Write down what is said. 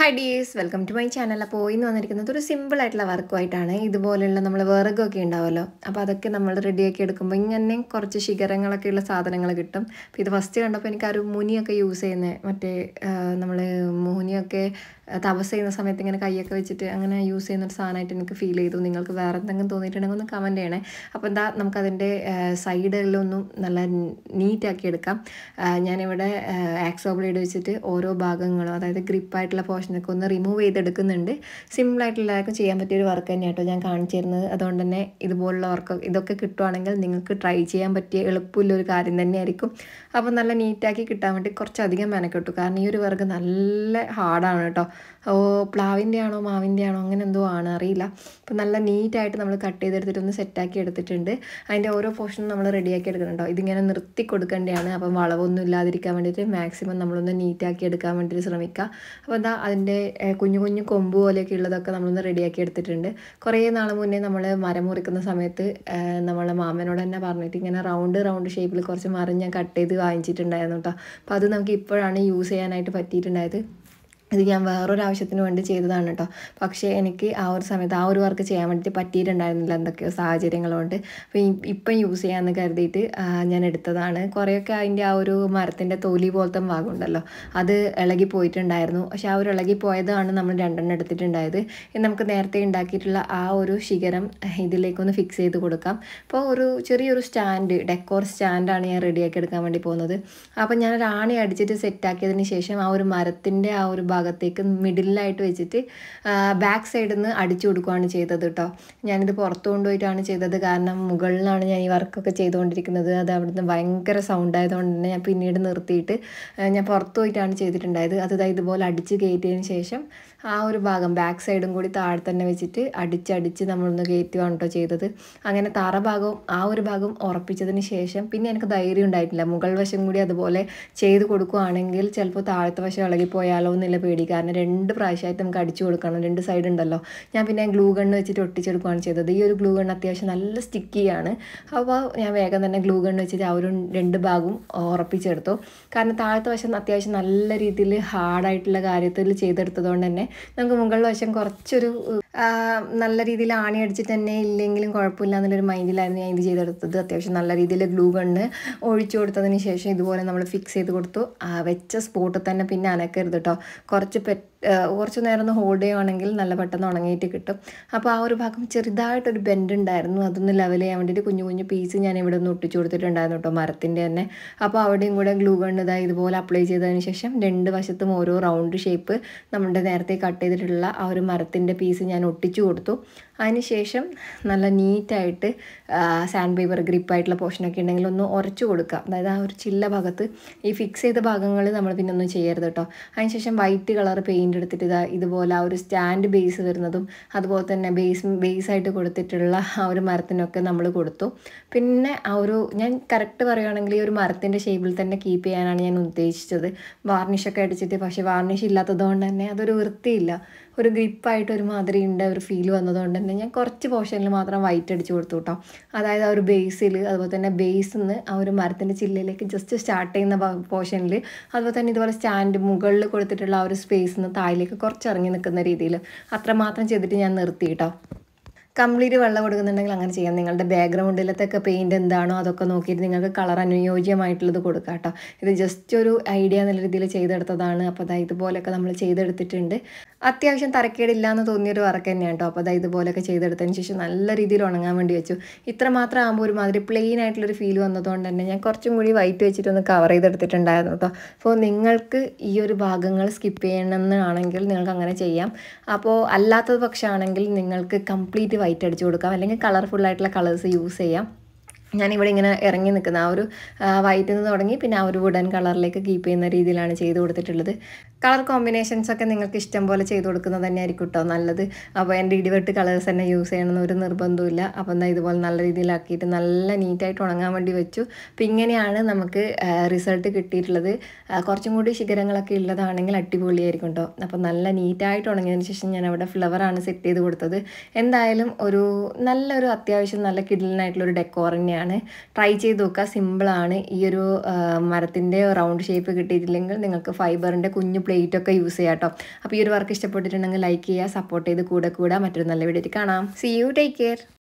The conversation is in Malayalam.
ഹായ് ഡീസ് വെൽക്കം ടു മൈ ചാനൽ അപ്പോൾ ഇന്ന് വന്നിരിക്കുന്നത് ഒരു സിമ്പിൾ ആയിട്ടുള്ള വർക്കുമായിട്ടാണ് ഇതുപോലെയുള്ള നമ്മൾ വിറകൊക്കെ ഉണ്ടാവുമല്ലോ അപ്പോൾ അതൊക്കെ നമ്മൾ റെഡിയാക്കി എടുക്കുമ്പോൾ ഇങ്ങനെ കുറച്ച് ശിഖരങ്ങളൊക്കെയുള്ള സാധനങ്ങൾ കിട്ടും അപ്പോൾ ഇത് ഫസ്റ്റ് കണ്ടപ്പോൾ എനിക്ക് ആ ഒരു മുനിയൊക്കെ യൂസ് ചെയ്യുന്ന മറ്റേ നമ്മൾ മുനിയൊക്കെ തപസ് ചെയ്യുന്ന സമയത്ത് ഇങ്ങനെ കൈയൊക്കെ വെച്ചിട്ട് അങ്ങനെ യൂസ് ചെയ്യുന്ന ഒരു സാധനമായിട്ട് എനിക്ക് ഫീൽ ചെയ്തു നിങ്ങൾക്ക് വേറെ എന്തെങ്കിലും തോന്നിയിട്ടുണ്ടെങ്കിൽ ഒന്ന് കമൻറ്റ് ചെയ്യണേ അപ്പോൾ എന്താ നമുക്കതിൻ്റെ സൈഡിലൊന്നും നല്ല നീറ്റാക്കി എടുക്കാം ഞാനിവിടെ ആക്സോ ബ്ലേഡ് വെച്ചിട്ട് ഓരോ ഭാഗങ്ങളും അതായത് ഗ്രിപ്പായിട്ടുള്ള പോർഷൻ പോർഷനൊക്കെ ഒന്ന് റിമൂവ് ചെയ്തെടുക്കുന്നുണ്ട് സിമ്പിളായിട്ട് എല്ലാവർക്കും ചെയ്യാൻ പറ്റിയ ഒരു വർക്ക് തന്നെ കേട്ടോ ഞാൻ കാണിച്ചു തരുന്നത് അതുകൊണ്ട് തന്നെ ഇതുപോലുള്ള വർക്ക് ഇതൊക്കെ കിട്ടുവാണെങ്കിൽ നിങ്ങൾക്ക് ട്രൈ ചെയ്യാൻ പറ്റിയ എളുപ്പമുള്ളൊരു കാര്യം തന്നെയായിരിക്കും അപ്പോൾ നല്ല നീറ്റാക്കി കിട്ടാൻ വേണ്ടി കുറച്ചധികം മെനക്കെട്ടു കാരണം ഈ ഒരു വർക്ക് നല്ല ഹാർഡാണ് കേട്ടോ ഓ പ്ലാവിൻ്റെ ആണോ മാവിൻ്റെ ആണോ അങ്ങനെ എന്തോ ആണ് അറിയില്ല അപ്പോൾ നല്ല നീറ്റായിട്ട് നമ്മൾ കട്ട് ചെയ്തെടുത്തിട്ട് ഒന്ന് സെറ്റാക്കി എടുത്തിട്ടുണ്ട് അതിൻ്റെ ഓരോ പോർഷനും നമ്മൾ റെഡിയാക്കി എടുക്കുന്നുണ്ടോ ഇതിങ്ങനെ നിർത്തി കൊടുക്കേണ്ടതാണ് അപ്പം വളവൊന്നും ഇല്ലാതിരിക്കാൻ വേണ്ടിയിട്ട് മാക്സിമം നമ്മളൊന്ന് നീറ്റാക്കി എടുക്കാൻ വേണ്ടിയിട്ട് ശ്രമിക്കുക അപ്പോൾ എന്താ അതിൻ്റെ അതിൻ്റെ കുഞ്ഞു കുഞ്ഞു കൊമ്പ് പോലെയൊക്കെ ഉള്ളതൊക്കെ നമ്മളൊന്ന് റെഡിയാക്കി എടുത്തിട്ടുണ്ട് കുറേ നാൾ മുന്നേ നമ്മൾ മരം മുറിക്കുന്ന സമയത്ത് നമ്മളെ മാമനോട് തന്നെ പറഞ്ഞിട്ട് ഇങ്ങനെ റൗണ്ട് റൗണ്ട് ഷേപ്പിൽ കുറച്ച് മരം ഞാൻ കട്ട് ചെയ്ത് വാങ്ങിച്ചിട്ടുണ്ടായിരുന്നു കേട്ടോ അപ്പോൾ അത് നമുക്ക് ഇപ്പോഴാണ് യൂസ് ചെയ്യാനായിട്ട് പറ്റിയിട്ടുണ്ടായത് ഇത് ഞാൻ വേറൊരു ആവശ്യത്തിന് വേണ്ടി ചെയ്തതാണ് കേട്ടോ പക്ഷേ എനിക്ക് ആ ഒരു സമയത്ത് ആ ഒരു വർക്ക് ചെയ്യാൻ വേണ്ടിയിട്ട് പറ്റിയിട്ടുണ്ടായിരുന്നില്ല എന്തൊക്കെയോ സാഹചര്യങ്ങളുണ്ട് അപ്പോൾ ഇപ്പം യൂസ് ചെയ്യാമെന്ന് കരുതിയിട്ട് ഞാൻ എടുത്തതാണ് കുറേയൊക്കെ അതിൻ്റെ ആ ഒരു മരത്തിൻ്റെ തൊലി പോലത്തെ ഭാഗമുണ്ടല്ലോ അത് ഇളകി പോയിട്ടുണ്ടായിരുന്നു പക്ഷേ ആ ഒരു ഇളകി പോയതാണ് നമ്മൾ രണ്ടെണ്ണം എടുത്തിട്ടുണ്ടായത് നമുക്ക് നേരത്തെ ഉണ്ടാക്കിയിട്ടുള്ള ആ ഒരു ശിഖരം ഇതിലേക്കൊന്ന് ഫിക്സ് ചെയ്ത് കൊടുക്കാം അപ്പോൾ ഒരു ചെറിയൊരു സ്റ്റാൻഡ് ഡെക്കോർ സ്റ്റാൻഡാണ് ഞാൻ റെഡിയാക്കി എടുക്കാൻ വേണ്ടി പോകുന്നത് അപ്പോൾ ഞാൻ ഒരു ആണി അടിച്ചിട്ട് സെറ്റാക്കിയതിന് ശേഷം ആ ഒരു മരത്തിൻ്റെ ആ ഒരു ഭാഗത്തേക്ക് മിഡിലായിട്ട് വെച്ചിട്ട് ബാക്ക് സൈഡിൽ നിന്ന് അടിച്ചു കൊടുക്കുകയാണ് ചെയ്തത് കേട്ടോ ഞാനിത് പുറത്ത് കൊണ്ടുപോയിട്ടാണ് ചെയ്തത് കാരണം മുകളിലാണ് ഞാൻ ഈ വർക്കൊക്കെ ചെയ്തുകൊണ്ടിരിക്കുന്നത് അത് അവിടുന്ന് ഭയങ്കര സൗണ്ട് ആയതുകൊണ്ട് തന്നെ ഞാൻ പിന്നീട് നിർത്തിയിട്ട് ഞാൻ പുറത്ത് പോയിട്ടാണ് ചെയ്തിട്ടുണ്ടായത് അത് ഇതുപോലെ അടിച്ച് കയറ്റിയതിന് ശേഷം ആ ഒരു ഭാഗം ബാക്ക് സൈഡും കൂടി താഴെ തന്നെ വെച്ചിട്ട് അടിച്ചടിച്ച് നമ്മളൊന്ന് കയറ്റുകയാണ് കേട്ടോ ചെയ്തത് അങ്ങനെ തറ ഭാഗവും ആ ഒരു ഭാഗം ഉറപ്പിച്ചതിന് ശേഷം പിന്നെ എനിക്ക് ധൈര്യം ഉണ്ടായിട്ടില്ല മുകൾ വശം കൂടി അതുപോലെ ചെയ്ത് കൊടുക്കുകയാണെങ്കിൽ ചിലപ്പോൾ താഴത്തെ വശം ഇളകിപ്പോയാലോ എന്നുള്ള പേടി കാരണം രണ്ട് പ്രാവശ്യമായിട്ട് നമുക്ക് അടിച്ചു കൊടുക്കണം രണ്ട് സൈഡ് ഉണ്ടല്ലോ ഞാൻ പിന്നെ ഗ്ലൂ ഗണ്ണ് വെച്ചിട്ട് ഒട്ടിച്ചെടുക്കുകയാണ് ചെയ്തത് ഈ ഒരു ഗ്ലൂ ഗണ്ണ് അത്യാവശ്യം നല്ല സ്റ്റിക്കിയാണ് അപ്പോൾ ഞാൻ വേഗം തന്നെ ഗ്ലൂ ഗണ്ണ് വെച്ചിട്ട് ആ ഒരു രണ്ട് ഭാഗവും ഉറപ്പിച്ചെടുത്തു കാരണം താഴത്തെ വശം അത്യാവശ്യം നല്ല രീതിയിൽ ഹാർഡായിട്ടുള്ള കാര്യത്തിൽ ചെയ്തെടുത്തതുകൊണ്ട് തന്നെ നമുക്ക് മുകളിലെ വശം കുറച്ചൊരു നല്ല രീതിയിൽ ആണി അടിച്ചിട്ട് തന്നെ ഇല്ലെങ്കിലും കുഴപ്പമില്ല എന്നുള്ളൊരു മൈൻഡിലായിരുന്നു ഞാൻ ഇത് ചെയ്തെടുത്തത് അത്യാവശ്യം നല്ല രീതിയിൽ ഗ്ലൂ കണ്ണ് ഒഴിച്ചു കൊടുത്തതിന് ശേഷം ഇതുപോലെ നമ്മൾ ഫിക്സ് ചെയ്ത് കൊടുത്തു വെച്ച സ്പോട്ട് തന്നെ പിന്നെ അനക്കരുത് കേട്ടോ കുറച്ച് പെ കുറച്ച് നേരം ഒന്ന് ഹോൾഡ് ചെയ്യുവാണെങ്കിൽ നല്ല പെട്ടെന്ന് ഉണങ്ങിയിട്ട് കിട്ടും അപ്പോൾ ആ ഒരു ഭാഗം ചെറുതായിട്ടൊരു ബെൻഡ് ഉണ്ടായിരുന്നു അതൊന്ന് ലെവൽ ചെയ്യാൻ വേണ്ടിയിട്ട് കുഞ്ഞു കുഞ്ഞു പീസ് ഞാൻ ഇവിടെ ഒന്ന് ഒട്ടിച്ചു കൊടുത്തിട്ടുണ്ടായിരുന്നു കേട്ടോ മരത്തിൻ്റെ തന്നെ അപ്പോൾ അവിടെയും കൂടെ ഗ്ലൂ കണ്ണതായി ഇതുപോലെ അപ്ലൈ ചെയ്തതിന് ശേഷം രണ്ട് വശത്തും ഓരോ റൗണ്ട് ഷേപ്പ് നമ്മുടെ നേരത്തെ കട്ട് ചെയ്തിട്ടുള്ള ആ ഒരു മരത്തിൻ്റെ പീസ് ഞാൻ ഒട്ടിച്ചു കൊടുത്തു അതിനുശേഷം നല്ല നീറ്റായിട്ട് സാൻഡ് പേപ്പർ ഗ്രിപ്പായിട്ടുള്ള പോർഷനൊക്കെ ഉണ്ടെങ്കിൽ ഒന്ന് ഉരച്ചു കൊടുക്കുക അതായത് ആ ഒരു ചില്ല ഭാഗത്ത് ഈ ഫിക്സ് ചെയ്ത ഭാഗങ്ങൾ നമ്മൾ പിന്നെ ഒന്നും ചെയ്യരുത് കേട്ടോ അതിനുശേഷം വൈറ്റ് കളർ പെയിൻറ്റ് പെയിൻ്റ് എടുത്തിട്ട് ഇതാ ഇതുപോലെ ആ ഒരു സ്റ്റാൻഡ് ബേസ് വരുന്നതും അതുപോലെ തന്നെ ബേസ് ബേസായിട്ട് കൊടുത്തിട്ടുള്ള ആ ഒരു മരത്തിനൊക്കെ നമ്മൾ കൊടുത്തു പിന്നെ ആ ഒരു ഞാൻ കറക്റ്റ് പറയുകയാണെങ്കിൽ ഈ ഒരു മരത്തിൻ്റെ ഷേപ്പിൽ തന്നെ കീപ്പ് ചെയ്യാനാണ് ഞാൻ ഉദ്ദേശിച്ചത് വാർണിഷൊക്കെ അടിച്ചിട്ട് പക്ഷേ വാർണിഷ് ഇല്ലാത്തത് കൊണ്ട് തന്നെ അതൊരു വൃത്തിയില്ല ഒരു ഗ്രിപ്പായിട്ട് ഒരു മാതിരി ഉണ്ട് ഒരു ഫീൽ വന്നതുകൊണ്ട് തന്നെ ഞാൻ കുറച്ച് പോർഷനിൽ മാത്രം വൈറ്റ് അടിച്ച് കൊടുത്തു കേട്ടോ അതായത് ആ ഒരു ബേസിൽ അതുപോലെ തന്നെ ബേസിൽ നിന്ന് ആ ഒരു മരത്തിൻ്റെ ചില്ലയിലേക്ക് ജസ്റ്റ് സ്റ്റാർട്ട് ചെയ്യുന്ന പോർഷനിൽ അതുപോലെ തന്നെ ഇതുപോലെ സ്റ്റാൻഡ് മുകളിൽ കൊടുത്തിട്ടുള്ള ആ ഒരു സ്പേസിൽ നിന്ന് താഴേക്ക് കുറച്ച് ഇറങ്ങി നിൽക്കുന്ന രീതിയിൽ അത്രമാത്രം ചെയ്തിട്ട് ഞാൻ നിർത്തി കേട്ടോ കംപ്ലീറ്റ് വെള്ളം കൊടുക്കുന്നുണ്ടെങ്കിൽ അങ്ങനെ ചെയ്യാം നിങ്ങളുടെ ബാക്ക്ഗ്രൗണ്ടിലത്തൊക്കെ പെയിൻറ് എന്താണോ അതൊക്കെ നോക്കിയിട്ട് നിങ്ങൾക്ക് കളർ അനുയോജ്യമായിട്ടുള്ളത് കൊടുക്കാം കേട്ടോ ഇത് ജസ്റ്റ് ഒരു ഐഡിയ എന്നുള്ള രീതിയിൽ ചെയ്തെടുത്തതാണ് അപ്പോൾ അതായത് ഇതുപോലെയൊക്കെ നമ്മൾ ചെയ്തെടുത്തിട്ടുണ്ട് അത്യാവശ്യം തരക്കേടില്ല എന്ന് തോന്നിയൊരു വർക്ക് തന്നെയാണ് കേട്ടോ അപ്പോൾ അതായത് ഇതുപോലെയൊക്കെ ചെയ്തെടുത്തതിന് ശേഷം നല്ല രീതിയിൽ ഉണങ്ങാൻ വേണ്ടി വെച്ചു ഇത്ര മാത്രം ആകുമ്പോൾ ഒരുമാതിരി പ്ലെയിൻ ആയിട്ടുള്ളൊരു ഫീൽ വന്നതുകൊണ്ട് തന്നെ ഞാൻ കുറച്ചും കൂടി വൈറ്റ് വെച്ചിട്ടൊന്ന് കവർ ചെയ്തെടുത്തിട്ടുണ്ടായിരുന്നു കേട്ടോ അപ്പോൾ നിങ്ങൾക്ക് ഈ ഒരു ഭാഗങ്ങൾ സ്കിപ്പ് ചെയ്യണമെന്നാണെങ്കിൽ നിങ്ങൾക്ക് അങ്ങനെ ചെയ്യാം അപ്പോൾ അല്ലാത്തത് പക്ഷാണെങ്കിൽ നിങ്ങൾക്ക് കംപ്ലീറ്റ് വൈറ്റ് അടിച്ചു കൊടുക്കാം അല്ലെങ്കിൽ കളർഫുൾ ആയിട്ടുള്ള കളേഴ്സ് യൂസ് ചെയ്യാം ഞാനിവിടെ ഇങ്ങനെ ഇറങ്ങി നിൽക്കുന്ന ആ ഒരു വൈറ്റിൽ നിന്ന് തുടങ്ങി പിന്നെ ആ ഒരു വുഡൻ കളറിലേക്ക് കീപ്പ് ചെയ്യുന്ന രീതിയിലാണ് ചെയ്ത് കൊടുത്തിട്ടുള്ളത് കളർ കോമ്പിനേഷൻസ് ഒക്കെ നിങ്ങൾക്ക് ഇഷ്ടം പോലെ ചെയ്ത് കൊടുക്കുന്നത് തന്നെ ആയിരിക്കും കേട്ടോ നല്ലത് അപ്പോൾ എൻ്റെ ഇടിവെട്ട് കളേഴ്സ് തന്നെ യൂസ് ചെയ്യണമെന്ന് ഒരു നിർബന്ധമില്ല അപ്പോൾ എന്താ ഇതുപോലെ നല്ല രീതിയിലാക്കിയിട്ട് നല്ല നീറ്റായിട്ട് ഉണങ്ങാൻ വേണ്ടി വെച്ചു അപ്പം ഇങ്ങനെയാണ് നമുക്ക് റിസൾട്ട് കിട്ടിയിട്ടുള്ളത് കുറച്ചും കൂടി ശിഖരങ്ങളൊക്കെ ഉള്ളതാണെങ്കിൽ അടിപൊളിയായിരിക്കും കേട്ടോ അപ്പം നല്ല നീറ്റായിട്ട് ഉണങ്ങിയതിന് ശേഷം ഞാൻ അവിടെ ഫ്ലവറാണ് സെറ്റ് ചെയ്ത് കൊടുത്തത് എന്തായാലും ഒരു നല്ലൊരു അത്യാവശ്യം നല്ല കിഡിലിനായിട്ടുള്ളൊരു ഡെക്കോർ തന്നെയാണ് തന്നെയാണ് ട്രൈ ചെയ്ത് നോക്കുക സിമ്പിളാണ് ഈ ഒരു മരത്തിൻ്റെ റൗണ്ട് ഷേപ്പ് കിട്ടിയിട്ടില്ലെങ്കിൽ നിങ്ങൾക്ക് ഫൈബറിൻ്റെ കുഞ്ഞു പ്ലേറ്റൊക്കെ യൂസ് ചെയ്യാം കേട്ടോ അപ്പോൾ ഈ ഒരു വർക്ക് ഇഷ്ടപ്പെട്ടിട്ടുണ്ടെങ്കിൽ ലൈക്ക് ചെയ്യുക സപ്പോർട്ട് ചെയ്ത് കൂടെ കൂടെ മറ്റൊരു നല്ല വീഡിയോ കാണാം സി യു ടേക്ക് കെയർ